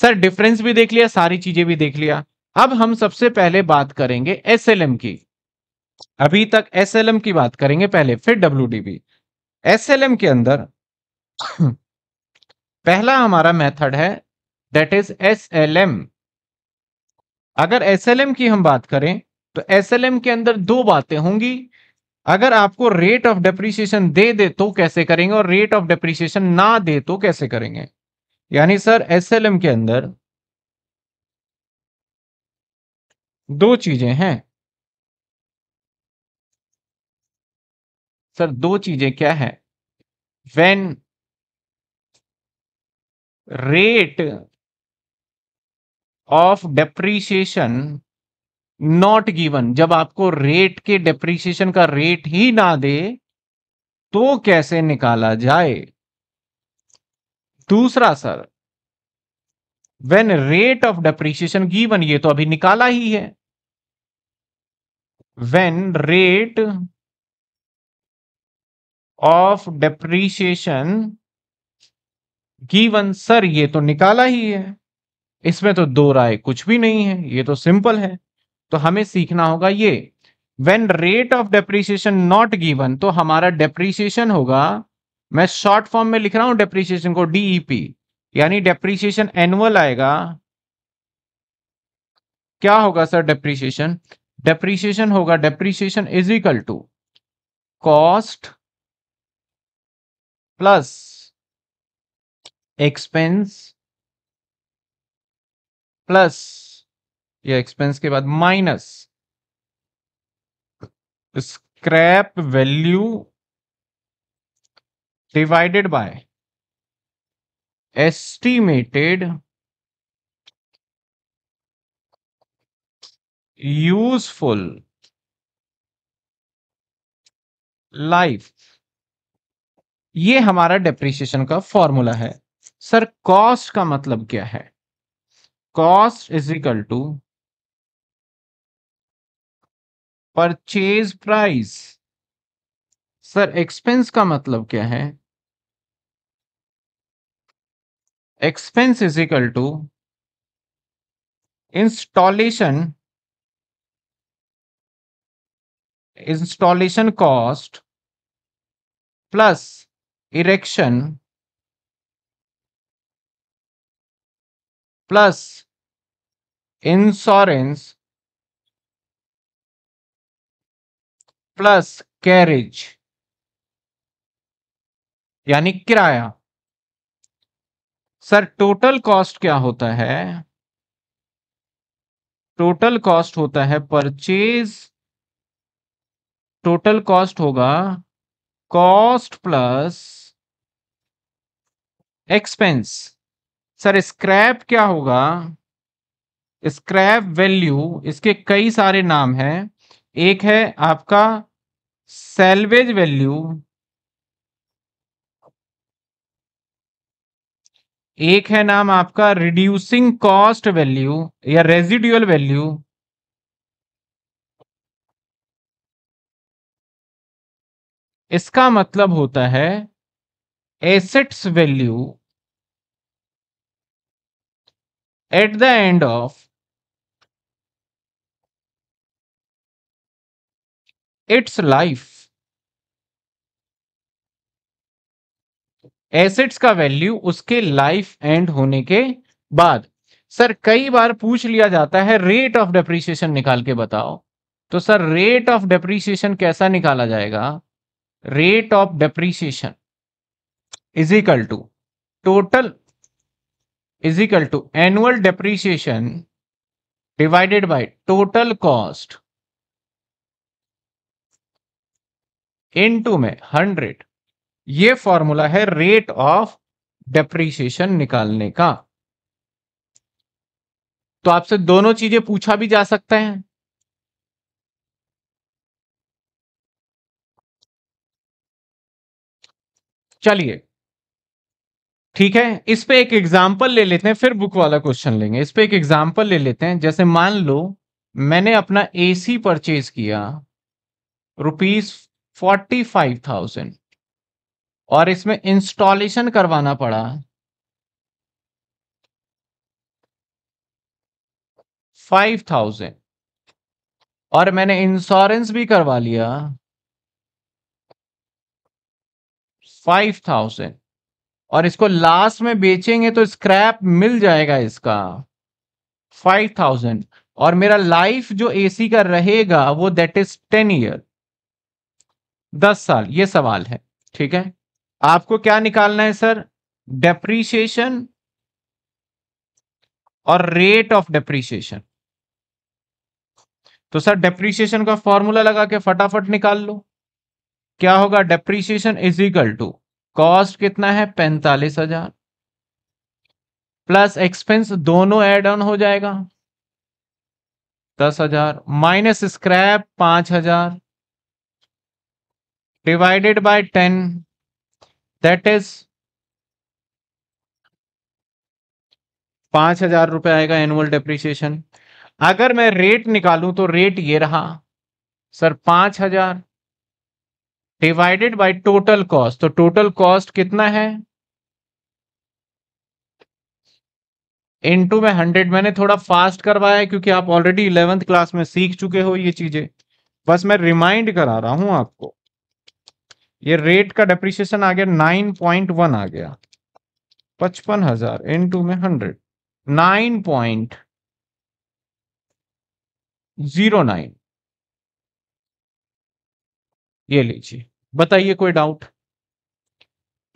Sir difference भी देख लिया सारी चीजें भी देख लिया अब हम सबसे पहले बात करेंगे एस की अभी तक एस की बात करेंगे पहले फिर डब्ल्यू डी के अंदर पहला हमारा मेथड है दैट इज एस अगर एस की हम बात करें तो एस के अंदर दो बातें होंगी अगर आपको रेट ऑफ डेप्रिसिएशन दे दे तो कैसे करेंगे और रेट ऑफ डेप्रिसिएशन ना दे तो कैसे करेंगे यानी सर एसएलएम के अंदर दो चीजें हैं सर दो चीजें क्या है when rate of depreciation not given जब आपको रेट के डेप्रीशिएशन का रेट ही ना दे तो कैसे निकाला जाए दूसरा sir when rate of depreciation given ये तो अभी निकाला ही है when rate of depreciation given sir ये तो निकाला ही है इसमें तो दो राय कुछ भी नहीं है ये तो सिंपल है तो हमें सीखना होगा ये when rate of depreciation not given तो हमारा डेप्रिसिएशन होगा मैं शॉर्ट फॉर्म में लिख रहा हूं डेप्रीसिएशन को डीईपी e यानी डेप्रीसिएशन एनुअल आएगा क्या होगा सर डेप्रीसिएशन डेप्रीसिएशन होगा depreciation is equal to cost plus expense plus या एक्सपेंस के बाद minus scrap value divided by estimated useful life ये हमारा डेप्रिसिएशन का फॉर्मूला है सर कॉस्ट का मतलब क्या है cost is equal to purchase price sir expense का मतलब क्या है expense is equal to installation installation cost plus erection plus insurance plus carriage यानी किराया सर टोटल कॉस्ट क्या होता है टोटल कॉस्ट होता है परचेज टोटल कॉस्ट होगा cost plus expense sir scrap क्या होगा स्क्रैप वैल्यू इसके कई सारे नाम हैं एक है आपका सेल्वेज वैल्यू एक है नाम आपका रिड्यूसिंग कॉस्ट वैल्यू या रेजिडुअल वैल्यू इसका मतलब होता है assets value at the end of its life assets का वैल्यू उसके लाइफ एंड होने के बाद सर कई बार पूछ लिया जाता है रेट ऑफ डेप्रिसिएशन निकाल के बताओ तो सर रेट ऑफ डेप्रिसिएशन कैसा निकाला जाएगा rate of depreciation is equal to total is equal to annual depreciation divided by total cost into में हंड्रेड ये फॉर्मूला है रेट ऑफ डेप्रीसिएशन निकालने का तो आपसे दोनों चीजें पूछा भी जा सकते हैं चलिए ठीक है इस पे एक एग्जाम्पल ले लेते हैं फिर बुक वाला क्वेश्चन लेंगे इस पे एक एग्जाम्पल ले लेते हैं जैसे मान लो मैंने अपना एसी परचेज किया रुपीज फोर्टी फाइव थाउजेंड और इसमें इंस्टॉलेशन करवाना पड़ा फाइव थाउजेंड और मैंने इंश्योरेंस भी करवा लिया फाइव थाउजेंड और इसको लास्ट में बेचेंगे तो स्क्रैप मिल जाएगा इसका फाइव थाउजेंड और मेरा लाइफ जो एसी का रहेगा वो दैट इज टेन ईयर दस साल ये सवाल है ठीक है आपको क्या निकालना है सर डेप्रीशिएशन और रेट ऑफ डेप्रीशिएशन तो सर डेप्रीशिएशन का फॉर्मूला लगा के फटाफट निकाल लो क्या होगा depreciation is equal to cost कितना है पैंतालीस हजार प्लस एक्सपेंस दोनों एड ऑन हो जाएगा दस हजार माइनस स्क्रैप पांच हजार divided by ten that is पांच हजार रुपए आएगा एनुअल डेप्रिसिएशन अगर मैं रेट निकालूं तो रेट ये रहा सर पांच हजार डिवाइडेड बाय टोटल कॉस्ट तो टोटल कॉस्ट कितना है इनटू में हंड्रेड मैंने थोड़ा फास्ट करवाया है क्योंकि आप ऑलरेडी इलेवेंथ क्लास में सीख चुके हो ये चीजें बस मैं रिमाइंड करा रहा हूं आपको ये रेट का डेप्रिसिएशन आ गया नाइन पॉइंट वन आ गया पचपन हजार इन टू में hundred nine point zero nine ये लीजिए बताइए कोई डाउट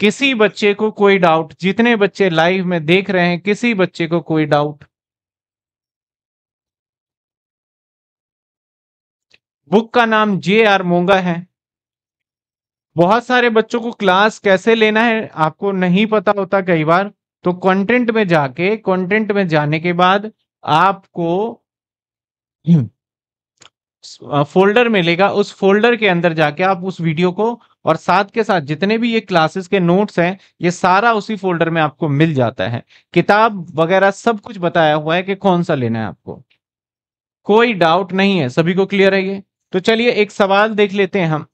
किसी बच्चे को कोई डाउट जितने बच्चे लाइव में देख रहे हैं किसी बच्चे को कोई डाउट बुक का नाम जे आर मोंगा है बहुत सारे बच्चों को क्लास कैसे लेना है आपको नहीं पता होता कई बार तो कंटेंट में जाके कंटेंट में जाने के बाद आपको फोल्डर मिलेगा उस फोल्डर के अंदर जाके आप उस वीडियो को और साथ के साथ जितने भी ये क्लासेस के नोट्स हैं ये सारा उसी फोल्डर में आपको मिल जाता है किताब वगैरह सब कुछ बताया हुआ है कि कौन सा लेना है आपको कोई डाउट नहीं है सभी को क्लियर है ये तो चलिए एक सवाल देख लेते हैं हम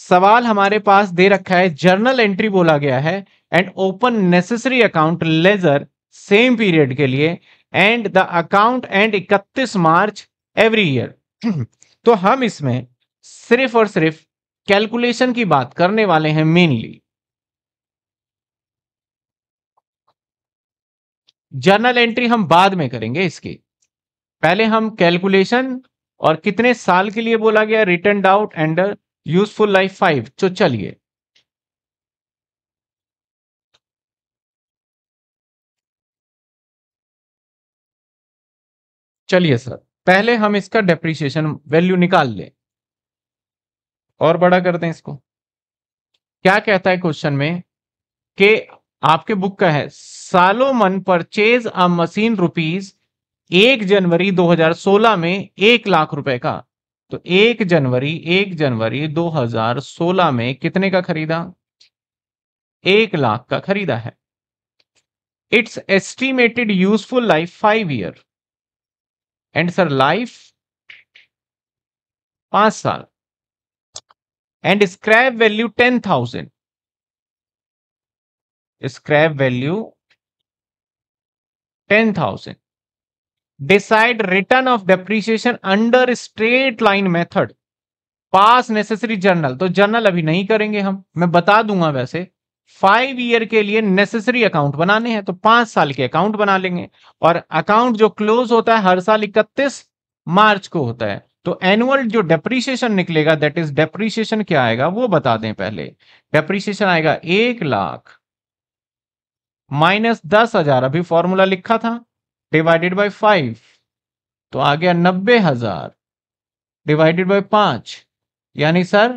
सवाल हमारे पास दे रखा है जर्नल एंट्री बोला गया है and open necessary account ledger same period के लिए and the account end 31 March every year तो हम इसमें सिर्फ और सिर्फ कैलकुलेशन की बात करने वाले हैं मेनली जर्नल एंट्री हम बाद में करेंगे इसकी पहले हम कैलकुलेशन और कितने साल के लिए बोला गया रिटर्न डाउट एंडर यूजफुल लाइफ फाइव तो चलिए चलिए सर पहले हम इसका डेप्रिसिएशन वैल्यू निकाल लें और बड़ा कर दें इसको क्या कहता है क्वेश्चन में कि आपके बुक का है Solomon purchase a machine rupees एक जनवरी 2016 में एक लाख रुपए का तो एक जनवरी एक जनवरी 2016 में कितने का खरीदा एक लाख का खरीदा है its estimated useful life five year and sir life पांच साल and scrap value ten thousand scrap value ten thousand decide return of depreciation under straight line method pass necessary journal तो जर्नल अभी नहीं करेंगे हम मैं बता दूंगा वैसे फाइव ईयर के लिए नेसेसरी अकाउंट बनाने हैं तो पांच साल के अकाउंट बना लेंगे और अकाउंट जो क्लोज होता है हर साल इकतीस मार्च को होता है तो एनुअल जो डेप्रीशिएशन निकलेगा दैट इज डेप्रीशिएशन क्या आएगा वो बता दें पहले डेप्रीशिएशन आएगा एक लाख माइनस दस हजार अभी फॉर्मूला लिखा था डिवाइडेड बाय फाइव तो आ गया नब्बे हजार डिवाइडेड बाय पांच यानी सर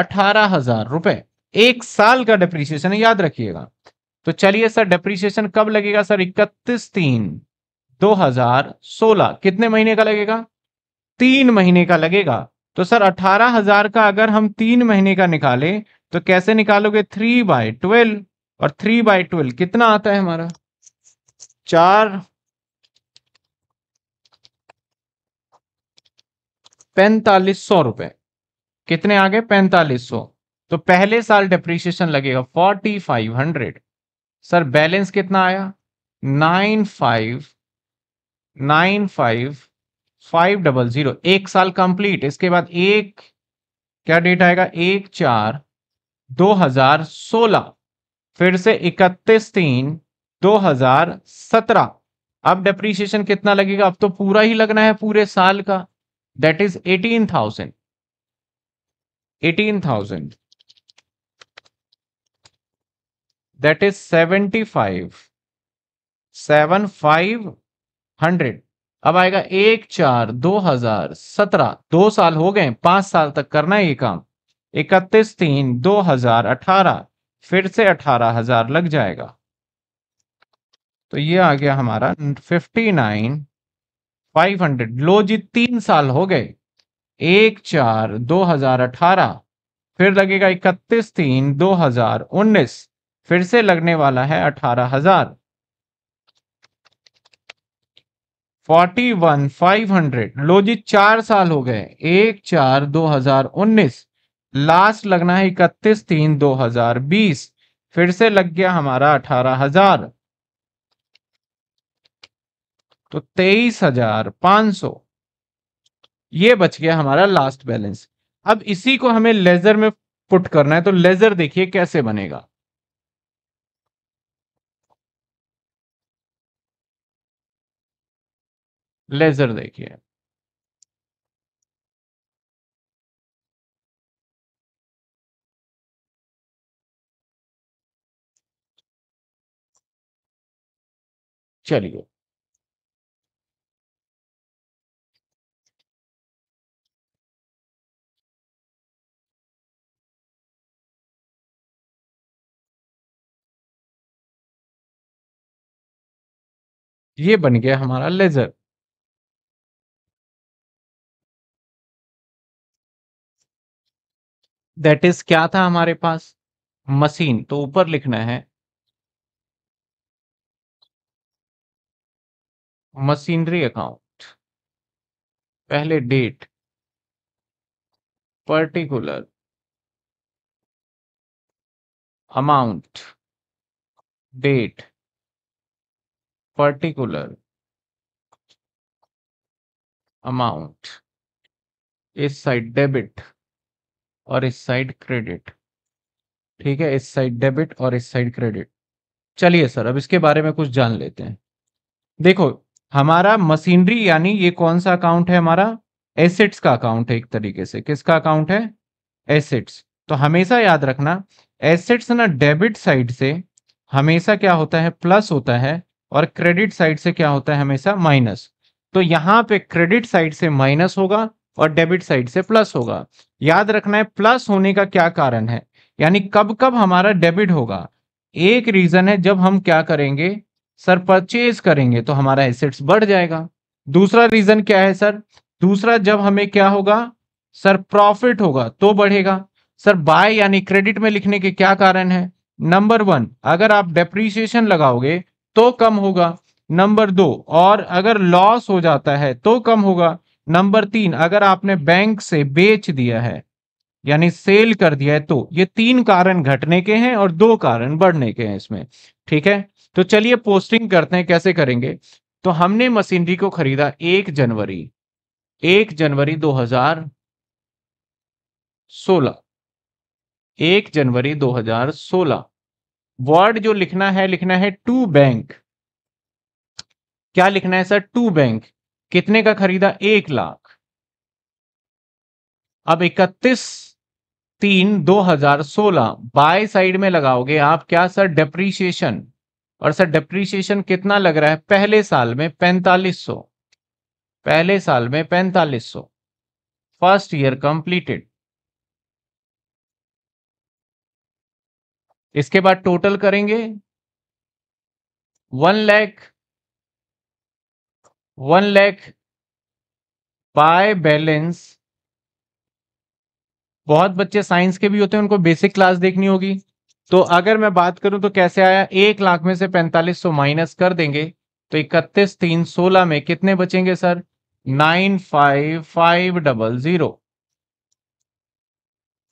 अठारह हजार रुपए एक साल का डेप्रीसिएशन याद रखिएगा तो चलिए सर डेप्रीसिएशन कब लगेगा सर इकतीस तीन दो हजार सोलह कितने महीने का लगेगा तीन महीने का लगेगा तो सर अठारह हजार का अगर हम तीन महीने का निकाले तो कैसे निकालोगे थ्री बाय ट्वेल्व और थ्री बाय ट्वेल्व कितना आता है हमारा चार पैंतालीस सौ रुपए कितने आ गए पैंतालीस सौ तो पहले साल डेप्रीशिएशन लगेगा forty five hundred sir balance कितना आया nine five nine five five double zero एक साल कंप्लीट इसके बाद एक क्या डेट आएगा एक चार दो हजार सोलह फिर से इकतीस तीन दो हजार सत्रह अब डेप्रीशिएशन कितना लगेगा अब तो पूरा ही लगना है पूरे साल का that is 18,000. 18,000. That is 75. 7500. अब आएगा एक चार दो हजार सत्रह दो साल हो गए पांच साल तक करना है ये काम इकतीस तीन दो हजार अठारह फिर से अठारह हजार लग जाएगा तो ये आ गया हमारा फिफ्टी नाइन फाइव हंड्रेड लो जी तीन साल हो गए एक चार दो हजार अठारह फिर लगेगा इकतीस तीन दो हजार उन्नीस फिर से लगने वाला है अठारह हजार फोर्टी वन फाइव हंड्रेड लो जी चार साल हो गए एक चार दो हजार उन्नीस लास्ट लगना है इकतीस तीन दो हजार बीस फिर से लग गया हमारा अठारह हजार तो तेईस हजार पांच सौ ये बच गया हमारा लास्ट बैलेंस अब इसी को हमें लेजर में पुट करना है तो लेजर देखिए कैसे बनेगा लेजर देखिए चलिए ये बन गया हमारा लेजर दैट इज क्या था हमारे पास मशीन तो ऊपर लिखना है मशीनरी अकाउंट पहले date particular amount date particular amount इस साइड डेबिट और इस साइड क्रेडिट ठीक है इस साइड डेबिट और इस साइड क्रेडिट चलिए सर अब इसके बारे में कुछ जान लेते हैं देखो हमारा मशीनरी यानी ये कौन सा अकाउंट है हमारा एसेट्स का अकाउंट है एक तरीके से किसका अकाउंट है एसेट्स तो हमेशा याद रखना एसेट्स ना डेबिट साइड से हमेशा क्या होता है प्लस होता है और क्रेडिट साइड से क्या होता है हमेशा माइनस तो यहाँ पे क्रेडिट साइड से माइनस होगा और डेबिट साइड से प्लस होगा याद रखना है प्लस होने का क्या कारण है यानी कब कब हमारा डेबिट होगा एक रीजन है जब हम क्या करेंगे सर परचेज करेंगे तो हमारा एसेट्स बढ़ जाएगा दूसरा रीजन क्या है सर दूसरा जब हमें क्या होगा सर प्रॉफिट होगा तो बढ़ेगा सर बाय यानी क्रेडिट में लिखने के क्या कारण है नंबर वन अगर आप डेप्रीसिएशन लगाओगे तो कम होगा नंबर दो और अगर लॉस हो जाता है तो कम होगा नंबर तीन अगर आपने बैंक से बेच दिया है यानी सेल कर दिया है तो ये तीन कारण घटने के हैं और दो कारण बढ़ने के हैं इसमें ठीक है तो चलिए पोस्टिंग करते हैं कैसे करेंगे तो हमने मशीनरी को खरीदा एक जनवरी एक जनवरी 2016 एक जनवरी 2016 वर्ड जो लिखना है लिखना है टू बैंक क्या लिखना है सर टू बैंक कितने का खरीदा एक लाख अब इकतीस तीन दो हजार सोलह बाय साइड में लगाओगे आप क्या सर डेप्रीशिएशन और सर डेप्रीशिएशन कितना लग रहा है पहले साल में पैंतालीस सौ पहले साल में पैंतालीस सौ फर्स्ट ईयर कंप्लीटेड इसके बाद टोटल करेंगे one lakh one lakh by balance बहुत बच्चे साइंस के भी होते हैं उनको बेसिक क्लास देखनी होगी तो अगर मैं बात करूं तो कैसे आया एक लाख में से पैंतालीस सौ माइनस कर देंगे तो इकतीस तीन सोलह में कितने बचेंगे sir nine five five double zero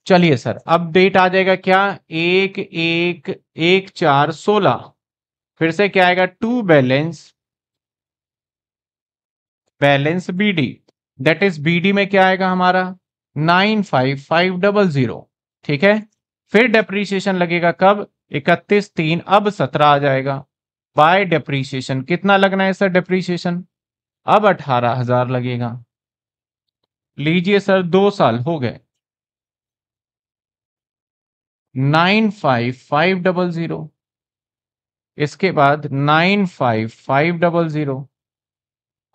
चलिए सर अब डेट आ जाएगा क्या एक एक एक चार सोलह फिर से क्या आएगा to balance balance BD that is BD में क्या आएगा हमारा nine five five double zero ठीक है फिर डेप्रीशिएशन लगेगा कब इकतीस तीन अब सत्रह आ जाएगा बाय डेप्रीशिएशन कितना लगना है सर डेप्रीशिएशन अब अठारह हजार लगेगा लीजिए सर दो साल हो गए nine five five double zero इसके बाद nine five five double zero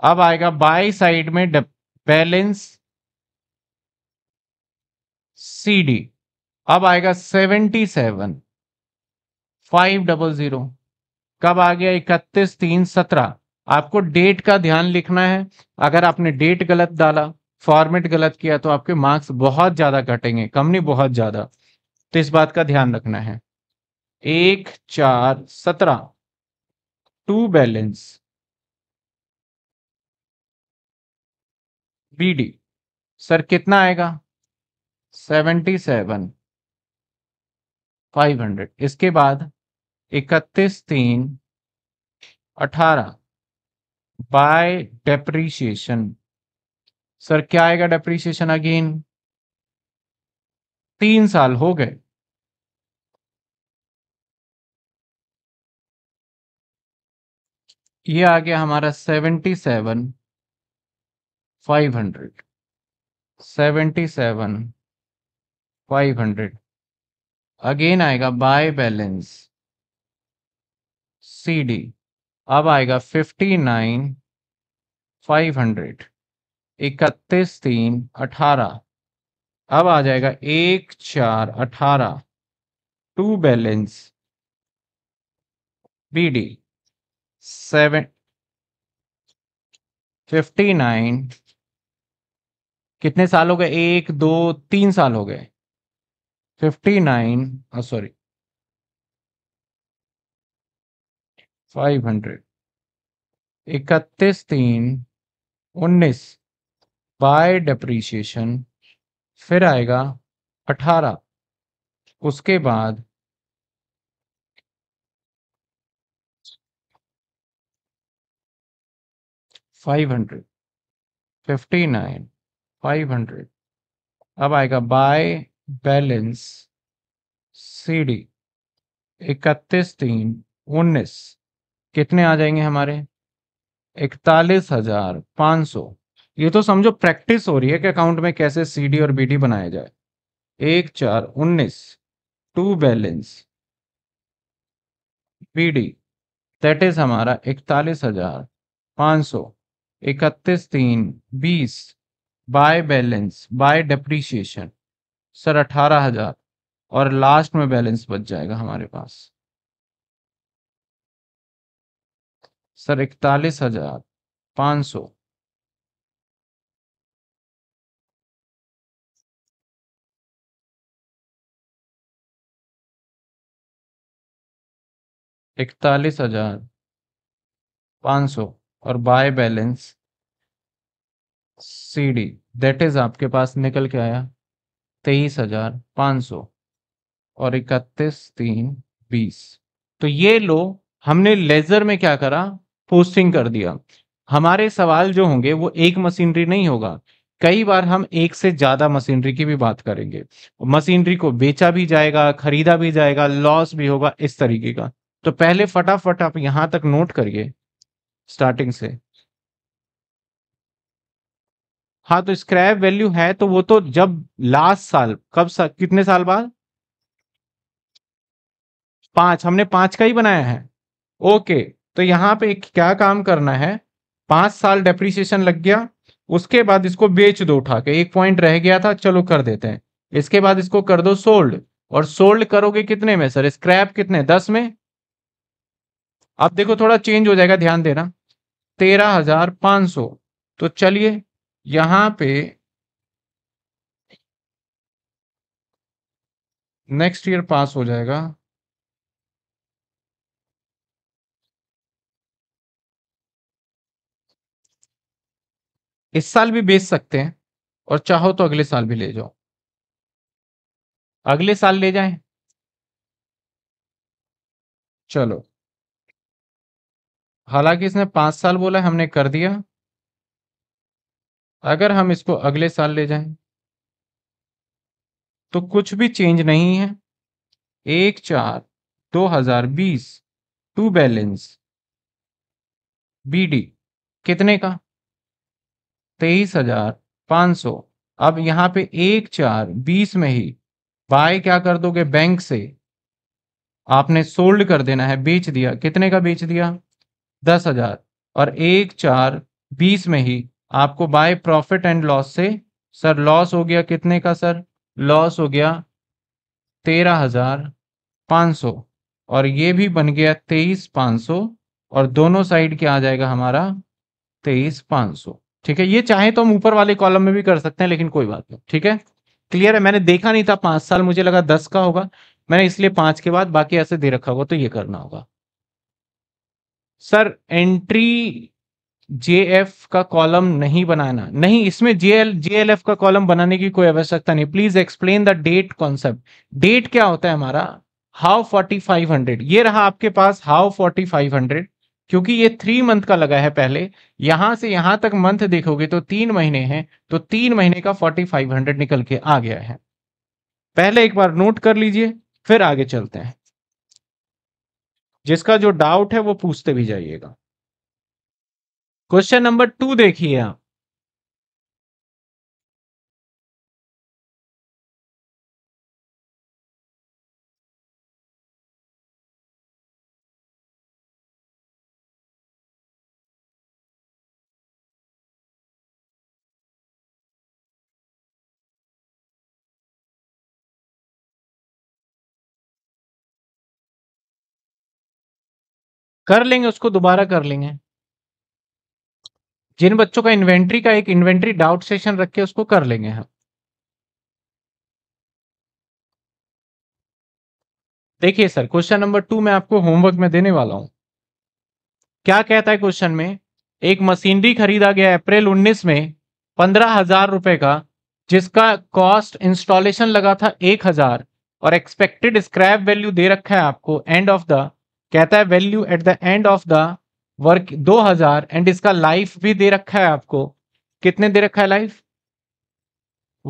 अब आएगा बाई साइड में बैलेंस सी डी अब आएगा seventy seven five double zero कब आ गया इकतीस तीन सत्रह आपको डेट का ध्यान लिखना है अगर आपने डेट गलत डाला फॉर्मेट गलत किया तो आपके मार्क्स बहुत ज्यादा कटेंगे कम नहीं बहुत ज्यादा तो इस बात का ध्यान रखना है एक चार सत्रह टू बैलेंस बीडी सर कितना आएगा सेवेंटी सेवन फाइव हंड्रेड इसके बाद इकतीस तीन अठारह बाय डेप्रीशिएशन सर क्या आएगा डेप्रीशिएशन अगेन तीन साल हो गए ये आ गया हमारा seventy seven five hundred seventy seven five hundred again आएगा बाय बैलेंस सी डी अब आएगा फिफ्टी नाइन फाइव हंड्रेड इकतीस तीन अठारह अब आ जाएगा एक चार अठारह to balance B D seven fifty nine कितने साल हो गए एक दो तीन साल हो गए fifty nine sorry five hundred इकतीस तीन उन्नीस बाय डेप्रीशिएशन फिर आएगा अठारह उसके बाद five hundred fifty nine five hundred अब आएगा बाय बैलेंस सी डी इकतीस तीन उन्नीस कितने आ जाएंगे हमारे इकतालीस हजार पाँच सौ ये तो समझो प्रैक्टिस हो रही है कि अकाउंट में कैसे सीडी और बीडी बनाया जाए एक चार उन्नीस to balance BD that is हमारा इकतालीस हजार पाँच सौ इकतीस तीन बीस by balance by depreciation sir अठारह हजार और लास्ट में बैलेंस बच जाएगा हमारे पास सर इकतालीस हजार पाँच सौ इकतालीस हजार पाँच सौ और by balance C D that is आपके पास निकल के आया तेईस हजार पाँच सौ और इकतीस तीन बीस तो ये लो हमने लेजर में क्या करा पोस्टिंग कर दिया हमारे सवाल जो होंगे वो एक मशीनरी नहीं होगा कई बार हम एक से ज्यादा मशीनरी की भी बात करेंगे मशीनरी को बेचा भी जाएगा खरीदा भी जाएगा लॉस भी होगा इस तरीके का तो पहले फटाफट आप यहां तक नोट करिए स्टार्टिंग से हाँ तो स्क्रैप वैल्यू है तो वो तो जब लास्ट साल कब सा, कितने साल बाद पांच हमने पांच का ही बनाया है ओके तो यहां पे क्या काम करना है पांच साल डेप्रिसिएशन लग गया उसके बाद इसको बेच दो उठा के एक पॉइंट रह गया था चलो कर देते हैं इसके बाद इसको कर दो सोल्ड और सोल्ड करोगे कितने में सर स्क्रैप कितने दस में अब देखो थोड़ा चेंज हो जाएगा ध्यान देना तेरह हजार पांच सौ तो चलिए यहां पे नेक्स्ट ईयर पास हो जाएगा इस साल भी बेच सकते हैं और चाहो तो अगले साल भी ले जाओ अगले साल ले जाएं चलो हालांकि इसने पांच साल बोला है हमने कर दिया अगर हम इसको अगले साल ले जाएं तो कुछ भी चेंज नहीं है एक चार दो हजार बीस टू बैलेंस बीडी कितने का तेईस हजार पांच सौ अब यहां पे एक चार बीस में ही बाय क्या कर दोगे बैंक से आपने सोल्ड कर देना है बेच दिया कितने का बेच दिया दस हजार और एक चार बीस में ही आपको बाय प्रॉफिट एंड लॉस से सर लॉस हो गया कितने का सर लॉस हो गया तेरह हजार पाँच सौ और ये भी बन गया तेईस पाँच सौ और दोनों साइड क्या आ जाएगा हमारा तेईस पाँच सौ ठीक है ये चाहे तो हम ऊपर वाले कॉलम में भी कर सकते हैं लेकिन कोई बात नहीं ठीक है क्लियर है मैंने देखा नहीं था पाँच साल मुझे लगा दस का होगा मैंने इसलिए पाँच के बाद बाकी ऐसे दे रखा होगा तो ये करना होगा सर एंट्री जेएफ का कॉलम नहीं बनाना नहीं इसमें जेएल जेएलएफ का कॉलम बनाने की कोई आवश्यकता नहीं please explain the date concept date क्या होता है हमारा हाउ 4500 ये रहा आपके पास हाउ 4500 क्योंकि ये थ्री मंथ का लगा है पहले यहां से यहां तक मंथ देखोगे तो तीन महीने हैं तो तीन महीने का 4500 निकल के आ गया है पहले एक बार नोट कर लीजिए फिर आगे चलते हैं जिसका जो डाउट है वो पूछते भी जाइएगा क्वेश्चन नंबर टू देखिए आप कर लेंगे उसको दोबारा कर लेंगे जिन बच्चों का इन्वेंट्री का एक इन्वेंट्री डाउट सेशन रख के उसको कर लेंगे हम देखिए सर क्वेश्चन नंबर टू मैं आपको होमवर्क में देने वाला हूं क्या कहता है क्वेश्चन में एक मशीनरी खरीदा गया अप्रैल 19 में पंद्रह हजार रुपए का जिसका कॉस्ट इंस्टॉलेशन लगा था एक हजार और एक्सपेक्टेड स्क्रैप वैल्यू दे रखा है आपको एंड ऑफ द कहता है value at the end of the work 2000 and इसका लाइफ भी दे रखा है आपको कितने दे रखा है life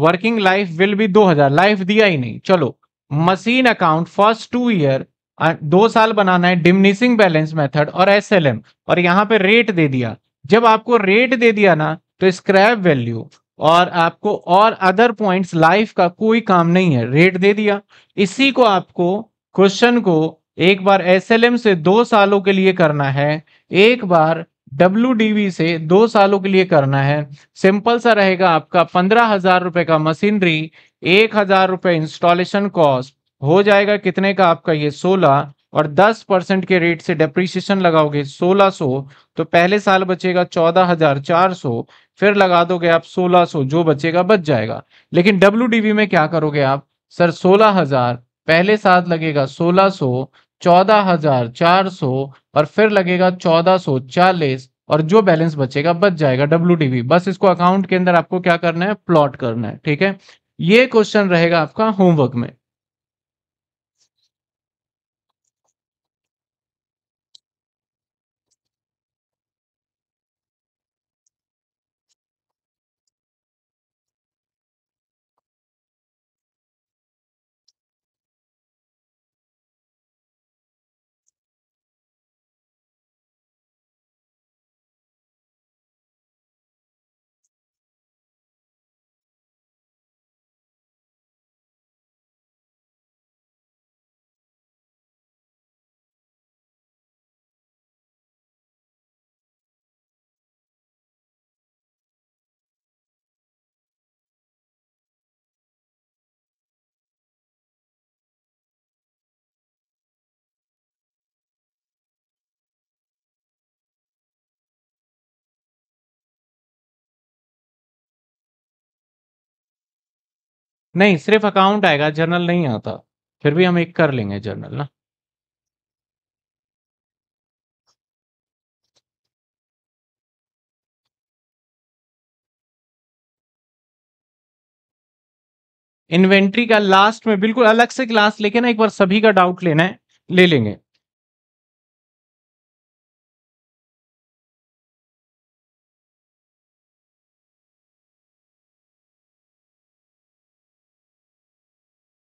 working life will be 2000 life दिया ही नहीं चलो machine account first two year दो साल बनाना है डिमनिशिंग बैलेंस मेथड और एसएलएम और यहां पे रेट दे दिया जब आपको रेट दे दिया ना तो स्क्रैप वैल्यू और आपको और अदर पॉइंट्स लाइफ का कोई काम नहीं है रेट दे दिया इसी को आपको क्वेश्चन को एक बार एसएलएम से दो सालों के लिए करना है एक बार डब्ल्यू से दो सालों के लिए करना है सिंपल सा रहेगा आपका पंद्रह हजार रुपए का मशीनरी एक हजार रुपए इंस्टॉलेशन कॉस्ट हो जाएगा कितने का आपका ये सोलह और दस परसेंट के रेट से डेप्रिसिएशन लगाओगे सोलह सो तो पहले साल बचेगा चौदह हजार चार सो फिर लगा दोगे आप सोलह सो जो बचेगा बच जाएगा लेकिन डब्ल्यू में क्या करोगे आप सर सोलह हजार पहले साथ लगेगा सोलह सो चौदह हजार चार सो और फिर लगेगा चौदह सो चालीस और जो बैलेंस बचेगा बच जाएगा डब्ल्यू बस इसको अकाउंट के अंदर आपको क्या करना है प्लॉट करना है ठीक है ये क्वेश्चन रहेगा आपका होमवर्क में नहीं सिर्फ अकाउंट आएगा जर्नल नहीं आता फिर भी हम एक कर लेंगे जर्नल ना इन्वेंट्री का लास्ट में बिल्कुल अलग से क्लास लेके ना एक बार सभी का डाउट लेना है ले लेंगे